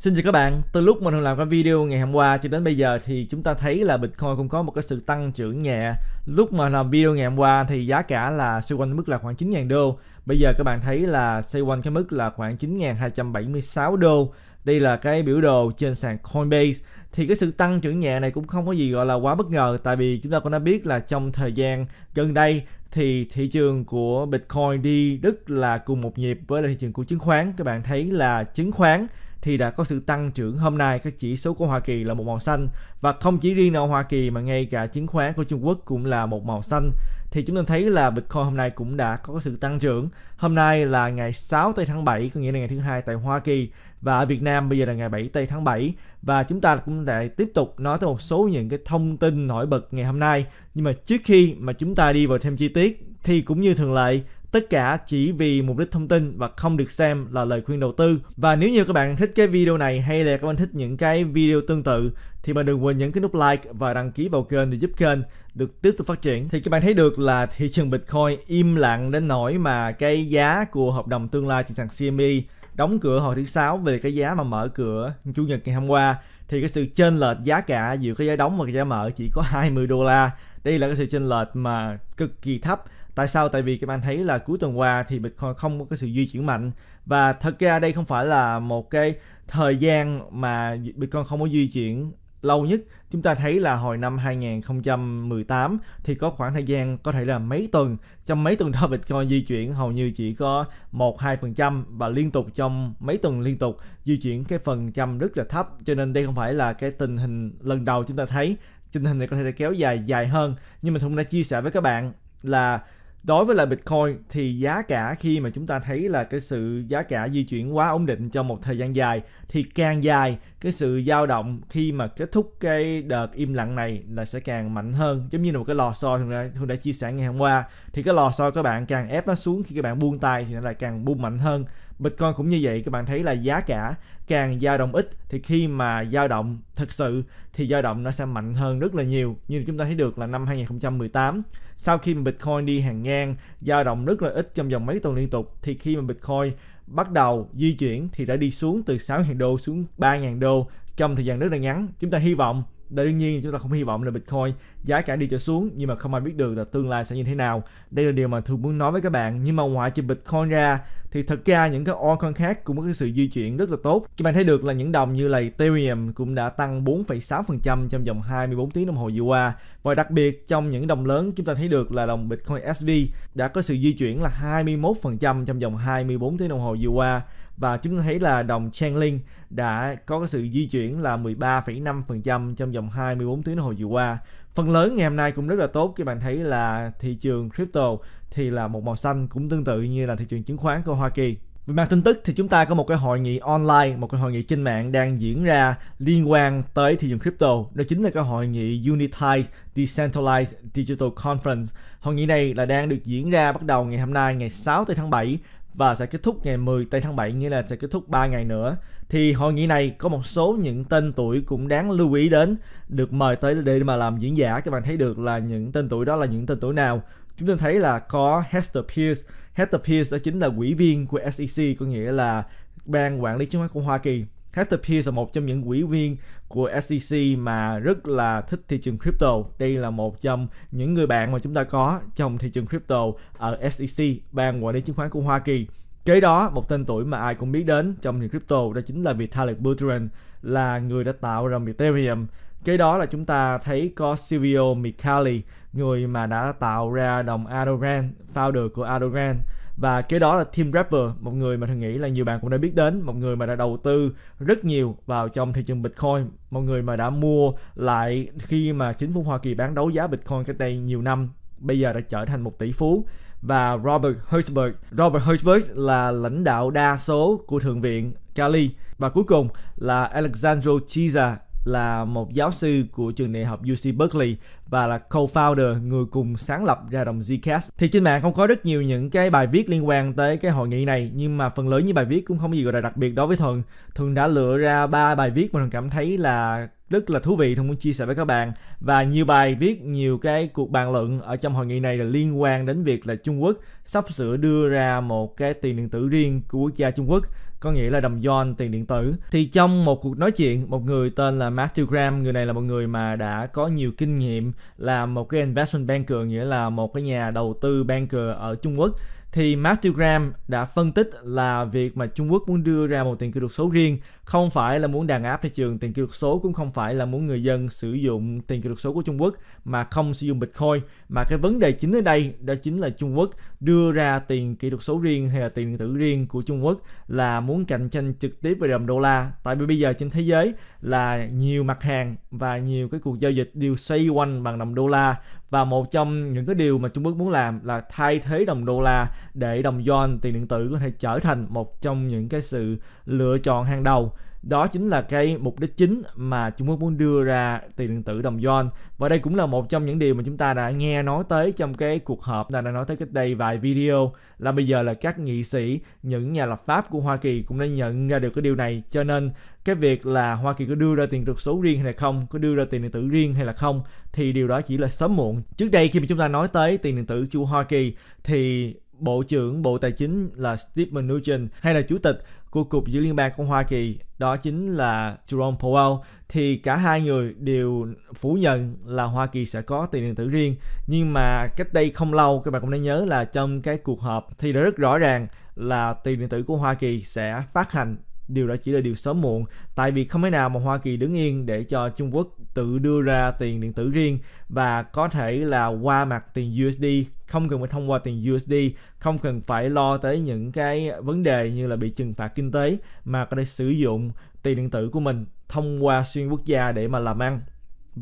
Xin chào các bạn, từ lúc mình làm cái video ngày hôm qua cho đến bây giờ thì chúng ta thấy là Bitcoin cũng có một cái sự tăng trưởng nhẹ. Lúc mà làm video ngày hôm qua thì giá cả là xoay quanh mức là khoảng 9.000 đô. Bây giờ các bạn thấy là xoay quanh cái mức là khoảng 9.276 đô. Đây là cái biểu đồ trên sàn Coinbase. Thì cái sự tăng trưởng nhẹ này cũng không có gì gọi là quá bất ngờ tại vì chúng ta cũng đã biết là trong thời gian gần đây thì thị trường của Bitcoin đi rất là cùng một nhịp với thị trường của chứng khoán. Các bạn thấy là chứng khoán thì đã có sự tăng trưởng hôm nay các chỉ số của Hoa Kỳ là một màu xanh và không chỉ riêng ở Hoa Kỳ mà ngay cả chứng khoán của Trung Quốc cũng là một màu xanh thì chúng ta thấy là Bitcoin hôm nay cũng đã có sự tăng trưởng. Hôm nay là ngày 6 tây tháng 7 có nghĩa là ngày thứ hai tại Hoa Kỳ và ở Việt Nam bây giờ là ngày 7 tây tháng 7 và chúng ta cũng đã tiếp tục nói tới một số những cái thông tin nổi bật ngày hôm nay. Nhưng mà trước khi mà chúng ta đi vào thêm chi tiết thì cũng như thường lệ Tất cả chỉ vì mục đích thông tin và không được xem là lời khuyên đầu tư. Và nếu như các bạn thích cái video này hay là các bạn thích những cái video tương tự thì mà đừng quên nhấn cái nút like và đăng ký vào kênh để giúp kênh được tiếp tục phát triển. Thì các bạn thấy được là thị trường Bitcoin im lặng đến nỗi mà cái giá của hợp đồng tương lai trên sàn CME đóng cửa hồi thứ sáu về cái giá mà mở cửa chủ nhật ngày hôm qua thì cái sự chênh lệch giá cả giữa cái giá đóng và cái giá mở chỉ có 20 đô la. Đây là cái sự chênh lệch mà cực kỳ thấp Tại sao? Tại vì các bạn thấy là cuối tuần qua thì Bitcoin không có cái sự di chuyển mạnh và thật ra đây không phải là một cái thời gian mà Bitcoin không có di chuyển lâu nhất chúng ta thấy là hồi năm 2018 thì có khoảng thời gian có thể là mấy tuần trong mấy tuần đó Bitcoin di chuyển hầu như chỉ có 1-2% và liên tục trong mấy tuần liên tục di chuyển cái phần trăm rất là thấp cho nên đây không phải là cái tình hình lần đầu chúng ta thấy tình hình này có thể là kéo dài dài hơn nhưng mà cũng đã chia sẻ với các bạn là đối với lại Bitcoin thì giá cả khi mà chúng ta thấy là cái sự giá cả di chuyển quá ổn định trong một thời gian dài thì càng dài cái sự dao động khi mà kết thúc cái đợt im lặng này là sẽ càng mạnh hơn giống như là một cái lò xo thường đã, thường đã chia sẻ ngày hôm qua thì cái lò xo các bạn càng ép nó xuống khi các bạn buông tay thì nó lại càng buông mạnh hơn Bitcoin cũng như vậy các bạn thấy là giá cả càng dao động ít thì khi mà dao động thực sự thì dao động nó sẽ mạnh hơn rất là nhiều như chúng ta thấy được là năm 2018 sau khi mà Bitcoin đi hàng ngang dao động rất là ít trong vòng mấy tuần liên tục thì khi mà Bitcoin bắt đầu di chuyển thì đã đi xuống từ 6.000 đô xuống 3.000 đô trong thời gian rất là ngắn. Chúng ta hy vọng và đương nhiên chúng ta không hy vọng là Bitcoin giá cả đi trở xuống nhưng mà không ai biết được là tương lai sẽ như thế nào. Đây là điều mà tôi muốn nói với các bạn nhưng mà ngoại trừ Bitcoin ra thì thật ra những cái altcoin khác cũng có cái sự di chuyển rất là tốt. Các bạn thấy được là những đồng như là Ethereum cũng đã tăng 4,6% trong vòng 24 tiếng đồng hồ vừa qua. Và đặc biệt trong những đồng lớn chúng ta thấy được là đồng Bitcoin SV đã có sự di chuyển là 21% trong vòng 24 tiếng đồng hồ vừa qua và chúng ta thấy là đồng Changlin đã có cái sự di chuyển là 13,5% trong vòng 24 tiếng hồi vừa qua. Phần lớn ngày hôm nay cũng rất là tốt các bạn thấy là thị trường crypto thì là một màu xanh cũng tương tự như là thị trường chứng khoán của Hoa Kỳ. Về mặt tin tức thì chúng ta có một cái hội nghị online, một cái hội nghị trên mạng đang diễn ra liên quan tới thị trường crypto. Đó chính là cái hội nghị Unitize Decentralized Digital Conference. Hội nghị này là đang được diễn ra bắt đầu ngày hôm nay ngày 6 tới tháng 7 và sẽ kết thúc ngày 10 tây tháng 7 nghĩa là sẽ kết thúc 3 ngày nữa. Thì hội nghị này có một số những tên tuổi cũng đáng lưu ý đến được mời tới để mà làm diễn giả các bạn thấy được là những tên tuổi đó là những tên tuổi nào. Chúng ta thấy là có Hester Pierce. Hester Pierce đó chính là quỹ viên của SEC có nghĩa là ban quản lý chứng khoán của Hoa Kỳ Hector Pierce là một trong những quỹ viên của SEC mà rất là thích thị trường crypto. Đây là một trong những người bạn mà chúng ta có trong thị trường crypto ở SEC, ban quản lý chứng khoán của Hoa Kỳ. Kế đó, một tên tuổi mà ai cũng biết đến trong thị trường crypto đó chính là Vitalik Buterin, là người đã tạo ra Ethereum. Kế đó là chúng ta thấy có Silvio Micali, người mà đã tạo ra đồng Adoran, founder của Adoran và kế đó là Tim Rapper một người mà thường nghĩ là nhiều bạn cũng đã biết đến một người mà đã đầu tư rất nhiều vào trong thị trường Bitcoin một người mà đã mua lại khi mà chính phủ Hoa Kỳ bán đấu giá Bitcoin cách đây nhiều năm bây giờ đã trở thành một tỷ phú và Robert Hertzberg. Robert Hertzberg là lãnh đạo đa số của Thượng viện Cali và cuối cùng là Alexandro Chiza là một giáo sư của trường đại học UC Berkeley và là co-founder người cùng sáng lập ra đồng zcash. Thì trên mạng không có rất nhiều những cái bài viết liên quan tới cái hội nghị này nhưng mà phần lớn những bài viết cũng không gì gọi là đặc biệt đối với Thuần. Thuần đã lựa ra ba bài viết mà Thuần cảm thấy là rất là thú vị Thuần muốn chia sẻ với các bạn và nhiều bài viết nhiều cái cuộc bàn luận ở trong hội nghị này là liên quan đến việc là Trung Quốc sắp sửa đưa ra một cái tiền điện tử riêng của quốc gia Trung Quốc có nghĩa là đồng yon tiền điện tử thì trong một cuộc nói chuyện một người tên là Matthew Graham người này là một người mà đã có nhiều kinh nghiệm làm một cái investment banker nghĩa là một cái nhà đầu tư banker ở Trung Quốc thì Matthew Graham đã phân tích là việc mà Trung Quốc muốn đưa ra một tiền kỹ thuật số riêng không phải là muốn đàn áp thị trường tiền kỹ thuật số cũng không phải là muốn người dân sử dụng tiền kỹ thuật số của Trung Quốc mà không sử dụng Bitcoin mà cái vấn đề chính ở đây đó chính là Trung Quốc đưa ra tiền kỹ thuật số riêng hay là tiền điện tử riêng của Trung Quốc là muốn cạnh tranh trực tiếp với đồng đô la tại vì bây giờ trên thế giới là nhiều mặt hàng và nhiều cái cuộc giao dịch đều xoay quanh bằng đồng đô la và một trong những cái điều mà Trung Quốc muốn làm là thay thế đồng đô la để đồng yuan tiền điện tử có thể trở thành một trong những cái sự lựa chọn hàng đầu đó chính là cái mục đích chính mà Trung Quốc muốn đưa ra tiền điện tử đồng yuan và đây cũng là một trong những điều mà chúng ta đã nghe nói tới trong cái cuộc họp chúng ta đã nói tới cách đây vài video là bây giờ là các nghị sĩ những nhà lập pháp của Hoa Kỳ cũng đã nhận ra được cái điều này cho nên cái việc là Hoa Kỳ có đưa ra tiền được số riêng hay là không, có đưa ra tiền điện tử riêng hay là không thì điều đó chỉ là sớm muộn. Trước đây khi mà chúng ta nói tới tiền điện tử của Hoa Kỳ thì Bộ trưởng Bộ Tài chính là Steve Mnuchin hay là Chủ tịch của cục giữa liên bang của Hoa Kỳ đó chính là Jerome Powell thì cả hai người đều phủ nhận là Hoa Kỳ sẽ có tiền điện tử riêng nhưng mà cách đây không lâu các bạn cũng đã nhớ là trong cái cuộc họp thì đã rất rõ ràng là tiền điện tử của Hoa Kỳ sẽ phát hành điều đó chỉ là điều sớm muộn tại vì không thể nào mà Hoa Kỳ đứng yên để cho Trung Quốc tự đưa ra tiền điện tử riêng và có thể là qua mặt tiền USD không cần phải thông qua tiền USD không cần phải lo tới những cái vấn đề như là bị trừng phạt kinh tế mà có thể sử dụng tiền điện tử của mình thông qua xuyên quốc gia để mà làm ăn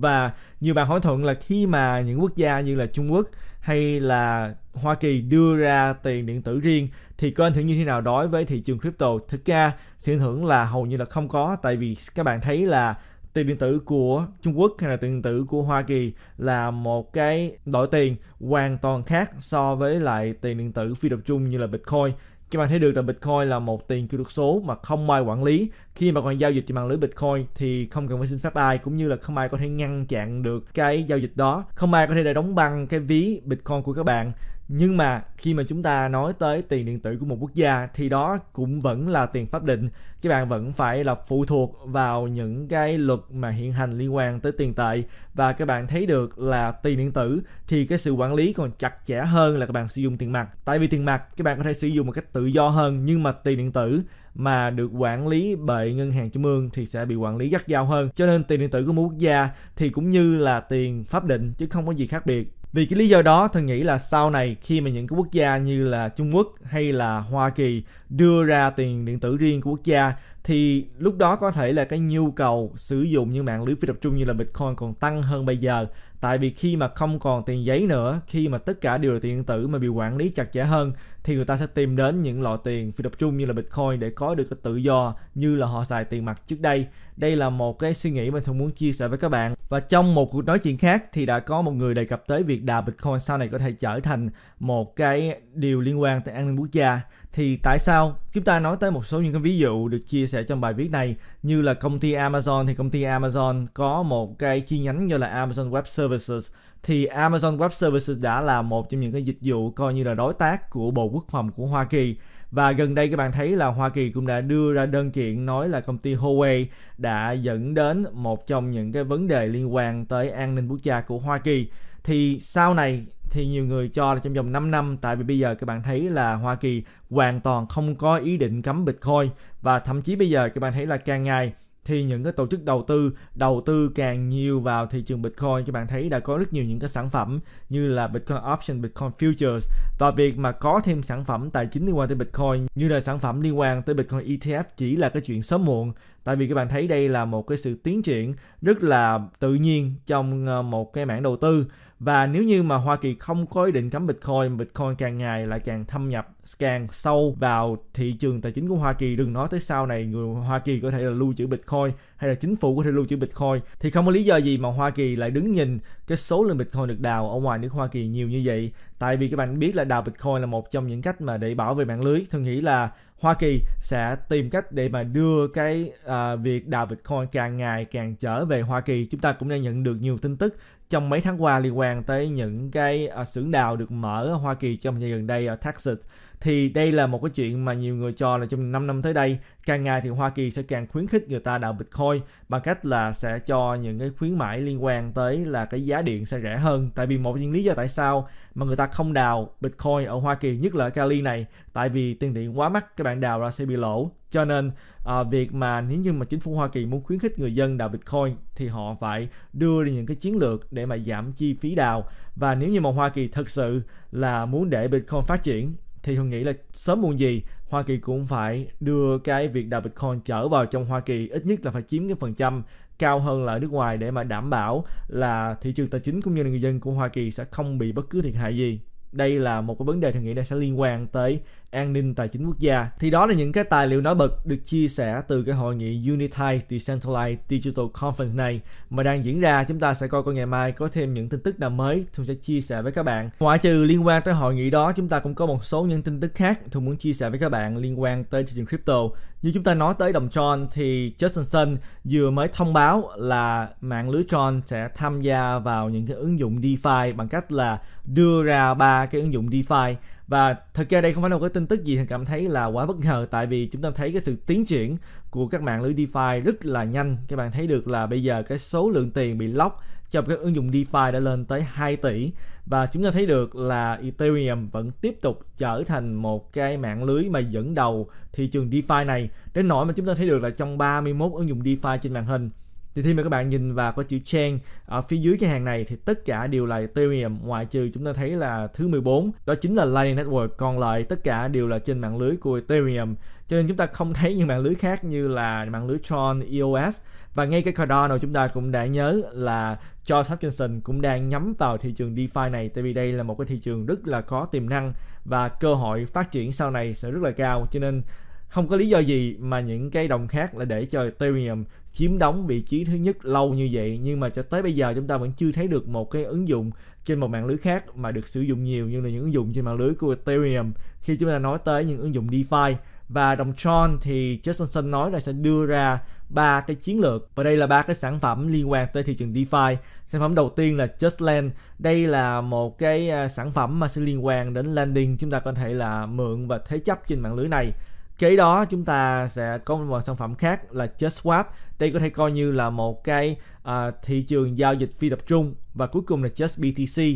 và nhiều bạn hỏi thuận là khi mà những quốc gia như là Trung Quốc hay là Hoa Kỳ đưa ra tiền điện tử riêng thì có ảnh hưởng như thế nào đối với thị trường crypto? Thực ra sự ảnh hưởng là hầu như là không có tại vì các bạn thấy là tiền điện tử của Trung Quốc hay là tiền điện tử của Hoa Kỳ là một cái đổi tiền hoàn toàn khác so với lại tiền điện tử phi tập trung như là Bitcoin các bạn thấy được là Bitcoin là một tiền kỹ thuật số mà không ai quản lý. Khi mà còn giao dịch trên mạng lưới Bitcoin thì không cần phải xin phép ai cũng như là không ai có thể ngăn chặn được cái giao dịch đó. Không ai có thể để đóng băng cái ví Bitcoin của các bạn nhưng mà khi mà chúng ta nói tới tiền điện tử của một quốc gia thì đó cũng vẫn là tiền pháp định các bạn vẫn phải là phụ thuộc vào những cái luật mà hiện hành liên quan tới tiền tệ và các bạn thấy được là tiền điện tử thì cái sự quản lý còn chặt chẽ hơn là các bạn sử dụng tiền mặt tại vì tiền mặt các bạn có thể sử dụng một cách tự do hơn nhưng mà tiền điện tử mà được quản lý bởi ngân hàng trung ương thì sẽ bị quản lý gắt gao hơn cho nên tiền điện tử của một quốc gia thì cũng như là tiền pháp định chứ không có gì khác biệt vì cái lý do đó, tôi nghĩ là sau này khi mà những cái quốc gia như là Trung Quốc hay là Hoa Kỳ đưa ra tiền điện tử riêng của quốc gia thì lúc đó có thể là cái nhu cầu sử dụng những mạng lưới phi tập trung như là Bitcoin còn tăng hơn bây giờ tại vì khi mà không còn tiền giấy nữa khi mà tất cả đều là tiền điện tử mà bị quản lý chặt chẽ hơn thì người ta sẽ tìm đến những loại tiền phi tập trung như là bitcoin để có được cái tự do như là họ xài tiền mặt trước đây đây là một cái suy nghĩ mình thường muốn chia sẻ với các bạn và trong một cuộc nói chuyện khác thì đã có một người đề cập tới việc đà bitcoin sau này có thể trở thành một cái điều liên quan tới an ninh quốc gia thì tại sao chúng ta nói tới một số những cái ví dụ được chia sẻ trong bài viết này như là công ty Amazon thì công ty Amazon có một cái chi nhánh như là Amazon Web Services thì Amazon Web Services đã là một trong những cái dịch vụ coi như là đối tác của Bộ Quốc phòng của Hoa Kỳ và gần đây các bạn thấy là Hoa Kỳ cũng đã đưa ra đơn kiện nói là công ty Huawei đã dẫn đến một trong những cái vấn đề liên quan tới an ninh quốc gia của Hoa Kỳ thì sau này thì nhiều người cho là trong vòng 5 năm tại vì bây giờ các bạn thấy là Hoa Kỳ hoàn toàn không có ý định cấm Bitcoin và thậm chí bây giờ các bạn thấy là càng ngày thì những cái tổ chức đầu tư đầu tư càng nhiều vào thị trường Bitcoin các bạn thấy đã có rất nhiều những cái sản phẩm như là Bitcoin Option, Bitcoin Futures và việc mà có thêm sản phẩm tài chính liên quan tới Bitcoin như là sản phẩm liên quan tới Bitcoin ETF chỉ là cái chuyện sớm muộn tại vì các bạn thấy đây là một cái sự tiến triển rất là tự nhiên trong ờ, một cái mảng đầu tư và nếu như mà Hoa Kỳ không có ý định cấm Bitcoin, Bitcoin càng ngày lại càng thâm nhập, càng sâu vào thị trường tài chính của Hoa Kỳ. Đừng nói tới sau này người Hoa Kỳ có thể là lưu trữ Bitcoin hay là chính phủ có thể lưu trữ Bitcoin. Thì không có lý do gì mà Hoa Kỳ lại đứng nhìn cái số lượng Bitcoin được đào ở ngoài nước Hoa Kỳ nhiều như vậy. Tại vì các bạn biết là đào Bitcoin là một trong những cách mà để bảo vệ mạng lưới. Tôi nghĩ là Hoa Kỳ sẽ tìm cách để mà đưa cái uh, việc đào Bitcoin càng ngày càng trở về Hoa Kỳ. Chúng ta cũng đã nhận được nhiều tin tức trong mấy tháng qua liên quan tới những cái uh, xưởng đào được mở ở Hoa Kỳ trong thời gian gần đây ở Texas thì đây là một cái chuyện mà nhiều người cho là trong 5 năm tới đây càng ngày thì Hoa Kỳ sẽ càng khuyến khích người ta đào Bitcoin bằng cách là sẽ cho những cái khuyến mãi liên quan tới là cái giá điện sẽ rẻ hơn tại vì một những lý do tại sao mà người ta không đào Bitcoin ở Hoa Kỳ nhất là ở Cali này tại vì tiền điện quá mắc các bạn đào ra sẽ bị lỗ cho nên à, việc mà nếu như mà chính phủ Hoa Kỳ muốn khuyến khích người dân đào Bitcoin thì họ phải đưa ra những cái chiến lược để mà giảm chi phí đào và nếu như mà Hoa Kỳ thực sự là muốn để Bitcoin phát triển thì Hương nghĩ là sớm muộn gì Hoa Kỳ cũng phải đưa cái việc đào Bitcoin trở vào trong Hoa Kỳ ít nhất là phải chiếm cái phần trăm cao hơn là ở nước ngoài để mà đảm bảo là thị trường tài chính cũng như là người dân của Hoa Kỳ sẽ không bị bất cứ thiệt hại gì. Đây là một cái vấn đề tôi nghĩ đang sẽ liên quan tới an ninh tài chính quốc gia. Thì đó là những cái tài liệu nổi bật được chia sẻ từ cái hội nghị Unity Decentralized Digital Conference này mà đang diễn ra. Chúng ta sẽ coi coi ngày mai có thêm những tin tức nào mới Thu sẽ chia sẻ với các bạn. Ngoại trừ liên quan tới hội nghị đó, chúng ta cũng có một số những tin tức khác Thu muốn chia sẻ với các bạn liên quan tới thị trường crypto. Như chúng ta nói tới đồng Tron thì Justin Sun vừa mới thông báo là mạng lưới Tron sẽ tham gia vào những cái ứng dụng DeFi bằng cách là đưa ra ba cái ứng dụng DeFi và thật ra đây không phải là một cái tin tức gì cảm thấy là quá bất ngờ tại vì chúng ta thấy cái sự tiến triển của các mạng lưới DeFi rất là nhanh các bạn thấy được là bây giờ cái số lượng tiền bị lock trong các ứng dụng DeFi đã lên tới 2 tỷ và chúng ta thấy được là Ethereum vẫn tiếp tục trở thành một cái mạng lưới mà dẫn đầu thị trường DeFi này đến nỗi mà chúng ta thấy được là trong 31 ứng dụng DeFi trên màn hình thì khi mà các bạn nhìn vào có chữ chain ở phía dưới cái hàng này thì tất cả đều là Ethereum ngoại trừ chúng ta thấy là thứ 14 đó chính là Lightning Network còn lại tất cả đều là trên mạng lưới của Ethereum cho nên chúng ta không thấy những mạng lưới khác như là mạng lưới Tron, EOS và ngay cái Cardano chúng ta cũng đã nhớ là George Hutchinson cũng đang nhắm vào thị trường DeFi này tại vì đây là một cái thị trường rất là có tiềm năng và cơ hội phát triển sau này sẽ rất là cao cho nên không có lý do gì mà những cái đồng khác là để cho Ethereum chiếm đóng vị trí thứ nhất lâu như vậy nhưng mà cho tới bây giờ chúng ta vẫn chưa thấy được một cái ứng dụng trên một mạng lưới khác mà được sử dụng nhiều như là những ứng dụng trên mạng lưới của Ethereum khi chúng ta nói tới những ứng dụng DeFi và đồng Tron thì Justinson nói là sẽ đưa ra ba cái chiến lược và đây là ba cái sản phẩm liên quan tới thị trường DeFi. Sản phẩm đầu tiên là JustLand. Đây là một cái à, sản phẩm mà sẽ liên quan đến landing chúng ta có thể là mượn và thế chấp trên mạng lưới này Kế đó chúng ta sẽ có một sản phẩm khác là just swap Đây có thể coi như là một cái à, thị trường giao dịch phi tập trung và cuối cùng là just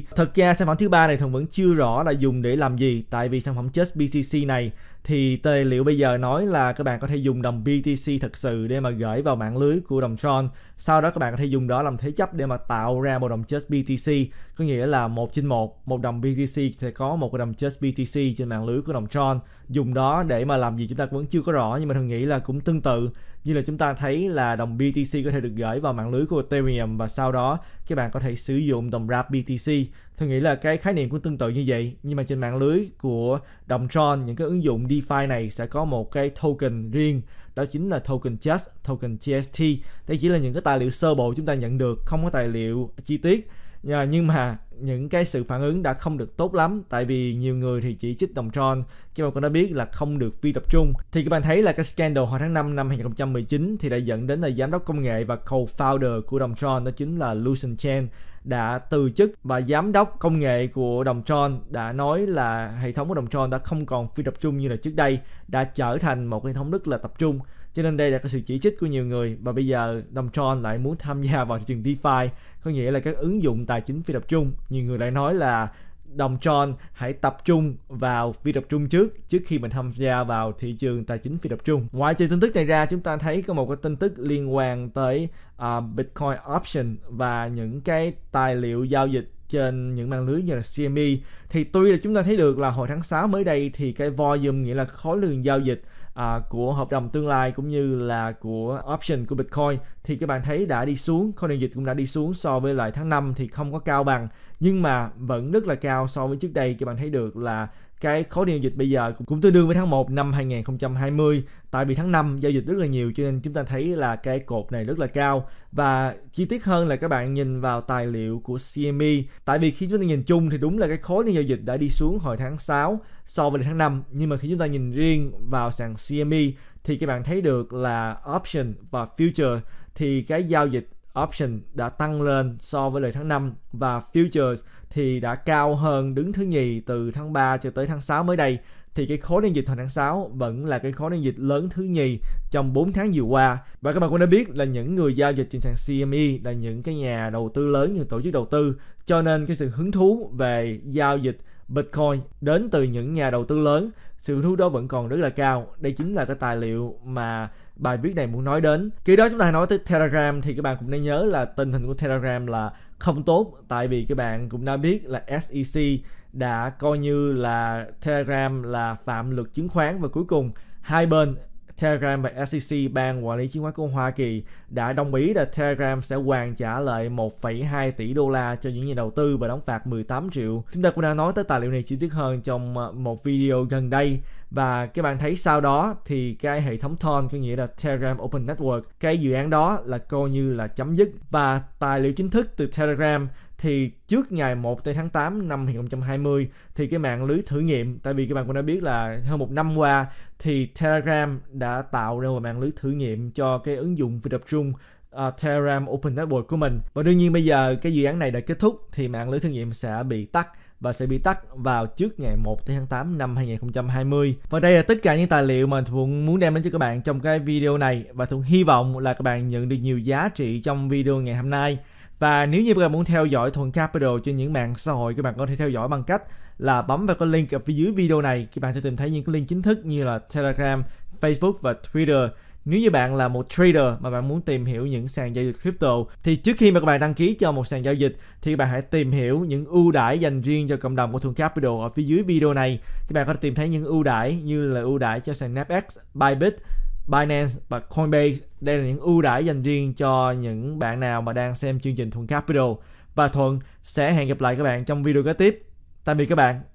btc Thật ra sản phẩm thứ ba này thường vẫn chưa rõ là dùng để làm gì tại vì sản phẩm just btc này thì tài liệu bây giờ nói là các bạn có thể dùng đồng BTC thật sự để mà gửi vào mạng lưới của đồng Tron. Sau đó các bạn có thể dùng đó làm thế chấp để mà tạo ra một đồng just btc có nghĩa là một trên một, một đồng BTC sẽ có một cái đồng btc trên mạng lưới của đồng Tron dùng đó để mà làm gì chúng ta vẫn chưa có rõ nhưng mà thường nghĩ là cũng tương tự như là chúng ta thấy là đồng BTC có thể được gửi vào mạng lưới của Ethereum và sau đó các bạn có thể sử dụng đồng RAP BTC. thường nghĩ là cái khái niệm cũng tương tự như vậy nhưng mà trên mạng lưới của đồng Tron những cái ứng dụng DeFi này sẽ có một cái token riêng đó chính là token Just, token GST. Đây chỉ là những cái tài liệu sơ bộ chúng ta nhận được, không có tài liệu chi tiết yeah, dạ, nhưng mà những cái sự phản ứng đã không được tốt lắm tại vì nhiều người thì chỉ trích đồng tron các bạn cũng đã biết là không được phi tập trung thì các bạn thấy là cái scandal hồi tháng 5 năm 2019 thì đã dẫn đến là giám đốc công nghệ và co-founder của đồng tron đó chính là lucian Chen đã từ chức và giám đốc công nghệ của đồng tron đã nói là hệ thống của đồng tron đã không còn phi tập trung như là trước đây đã trở thành một hệ thống rất là tập trung cho nên đây là cái sự chỉ trích của nhiều người và bây giờ đồng Tron lại muốn tham gia vào thị trường DeFi, có nghĩa là các ứng dụng tài chính phi tập trung. Nhiều người lại nói là đồng Tron hãy tập trung vào phi tập trung trước trước khi mình tham gia vào thị trường tài chính phi tập trung. Ngoài trừ tin tức này ra chúng ta thấy có một cái tin tức liên quan tới uh, Bitcoin option và những cái tài liệu giao dịch trên những mạng lưới như là CME thì tuy là chúng ta thấy được là hồi tháng 6 mới đây thì cái volume nghĩa là khối lượng giao dịch À, của hợp đồng tương lai cũng như là của option của Bitcoin thì các bạn thấy đã đi xuống, coin giao dịch cũng đã đi xuống so với lại tháng 5 thì không có cao bằng nhưng mà vẫn rất là cao so với trước đây các bạn thấy được là cái khối giao dịch bây giờ cũng, cũng tương đương với tháng 1 năm 2020 tại vì tháng 5 giao dịch rất là nhiều cho nên chúng ta thấy là cái cột này rất là cao và chi tiết hơn là các bạn nhìn vào tài liệu của CME tại vì khi chúng ta nhìn chung thì đúng là cái khối giao dịch đã đi xuống hồi tháng 6 so với tháng 5 nhưng mà khi chúng ta nhìn riêng vào sàn CME thì các bạn thấy được là option và future thì cái giao dịch option đã tăng lên so với lời tháng 5 và futures thì đã cao hơn đứng thứ nhì từ tháng 3 cho tới tháng 6 mới đây thì cái khối giao dịch hồi tháng 6 vẫn là cái khối giao dịch lớn thứ nhì trong 4 tháng vừa qua. Và các bạn cũng đã biết là những người giao dịch trên sàn CME là những cái nhà đầu tư lớn như tổ chức đầu tư cho nên cái sự hứng thú về giao dịch Bitcoin đến từ những nhà đầu tư lớn sự hứng thú đó vẫn còn rất là cao. Đây chính là cái tài liệu mà bài viết này muốn nói đến khi đó chúng ta nói tới telegram thì các bạn cũng nên nhớ là tình hình của telegram là không tốt tại vì các bạn cũng đã biết là sec đã coi như là telegram là phạm luật chứng khoán và cuối cùng hai bên Telegram và SEC, ban quản lý chứng khoán của Hoa Kỳ đã đồng ý là Telegram sẽ hoàn trả lại 1,2 tỷ đô la cho những nhà đầu tư và đóng phạt 18 triệu. Chúng ta cũng đã nói tới tài liệu này chi tiết hơn trong ờ, một video gần đây và các bạn thấy sau đó thì cái hệ thống Thon có nghĩa là Telegram Open Network cái dự án đó là coi như là chấm dứt và tài liệu chính thức từ Telegram thì trước ngày 1 tới tháng 8 năm 2020 thì cái mạng lưới thử nghiệm tại vì các bạn cũng đã biết là hơn một năm qua thì Telegram đã tạo ra một mạng lưới thử nghiệm cho cái ứng dụng việc tập trung uh, Telegram Open Network của mình và đương nhiên bây giờ cái dự án này đã kết thúc thì mạng lưới thử nghiệm sẽ bị tắt và sẽ bị tắt vào trước ngày 1 tháng 8 năm 2020. Và đây là tất cả những tài liệu mà Thuận muốn đem đến cho các bạn trong cái video này và Thuận hy vọng là các bạn nhận được nhiều giá trị trong video ngày hôm nay. Và nếu như các bạn muốn theo dõi Thuận Capital trên những mạng xã hội, các bạn có thể theo dõi bằng cách là bấm vào cái link ở phía dưới video này. Các bạn sẽ tìm thấy những cái link chính thức như là Telegram, Facebook và Twitter. Nếu như bạn là một trader mà bạn muốn tìm hiểu những sàn giao dịch crypto thì trước khi mà các bạn đăng ký cho một sàn giao dịch thì bạn hãy tìm hiểu những ưu đãi dành riêng cho cộng đồng của Thuận Capital ở phía dưới video này. Các bạn có thể tìm thấy những ưu đãi như là ưu đãi cho sàn Napex, Bybit, Binance và Coinbase. Đây là những ưu đãi dành riêng cho những bạn nào mà đang xem chương trình Thuận Capital. Và Thuận sẽ hẹn gặp lại các bạn trong video kế tiếp. Tạm biệt các bạn.